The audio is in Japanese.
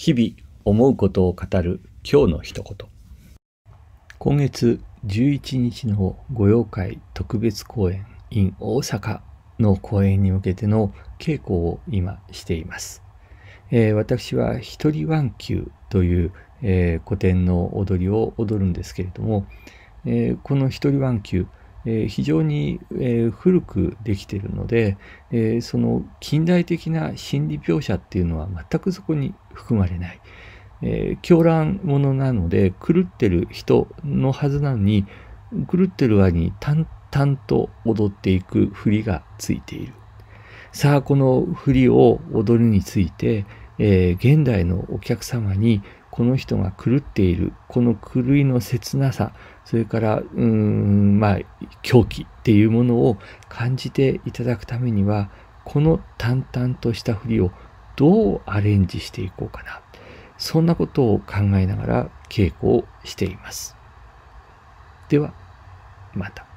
日々思うことを語る今日の一言今月11日の御用会特別公演 in 大阪の公演に向けての稽古を今しています、えー、私は一人ワンキューという、えー、古典の踊りを踊るんですけれども、えー、この一人ワンキューえ非常に、え古くできてるので、えその近代的な心理描写っていうのは全くそこに含まれない。えー、狂乱ものなので狂ってる人のはずなのに狂ってる輪に淡々と踊っていく振りがついている。さあこの振りを踊るについてえー、現代のお客様にこの人が狂っている、この狂いの切なさ、それから、うーん、まあ、狂気っていうものを感じていただくためには、この淡々とした振りをどうアレンジしていこうかな。そんなことを考えながら稽古をしています。では、また。